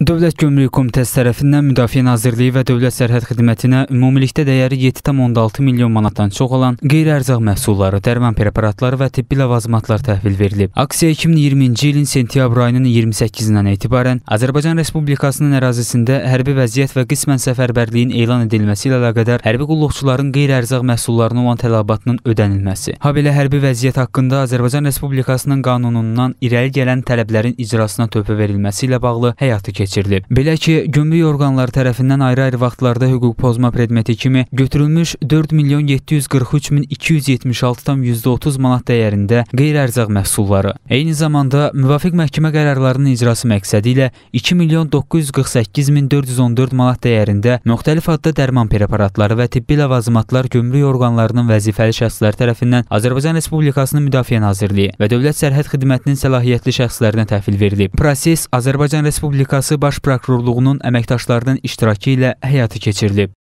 Dövlət Gömrük Komitəsi tərəfindən Müdafiə Nazirliyi və Dövlət Sərhəd Xidmətinə ümumilikdə dəyəri 7,6 milyon manatdan çox olan qeyri-ərzaq məhsulları, dərman preparatları və tibbi ləvazimatlar təhvil verilib. Aksiya 2020-ci ilin sentyabr ayının 28-dən etibarən Azərbaycan Respublikasının ərazisində hərbi vəziyyət və qismən səfərbərliyin elan edilməsi ilə əlaqədar hərbi qulluqçuların qeyri-ərzaq məhsullarına olan tələbatının ödənilməsi, habelə hərbi vəziyyət haqqında Azərbaycan Respublikasının qanunundan irəli gələn tələblərin icrasına töhfə verilməsi ilə bağlı həyata keçirilib keçirilib. Belə ki, gömrük orqanları tərəfindən ayrı-ayrı vaxtlarda hüquq pozma predmeti kimi götürülmüş 4 milyon 743 min 276,30 manat dəyərində qeyri-ərzaq məhsulları. Eyni zamanda müvafiq məhkəmə qərarlarının icrası məqsədi ilə 2 milyon 948 min 414 manat dəyərində müxtəlif adda dərman preparatları və tibbi ləvazimatlar gömrük orqanlarının vəzifəli şəxsləri tərəfindən Azərbaycan Respublikasının Müdafiə Nazirliyi və Dövlət Sərhəd Xidmətinin səlahiyyətli şəxslərinə təhvil verilib. Proses Azərbaycan Respublikası Baş Prokurorluğunun əməkdaşlarının iştirakı ilə həyata keçirilib.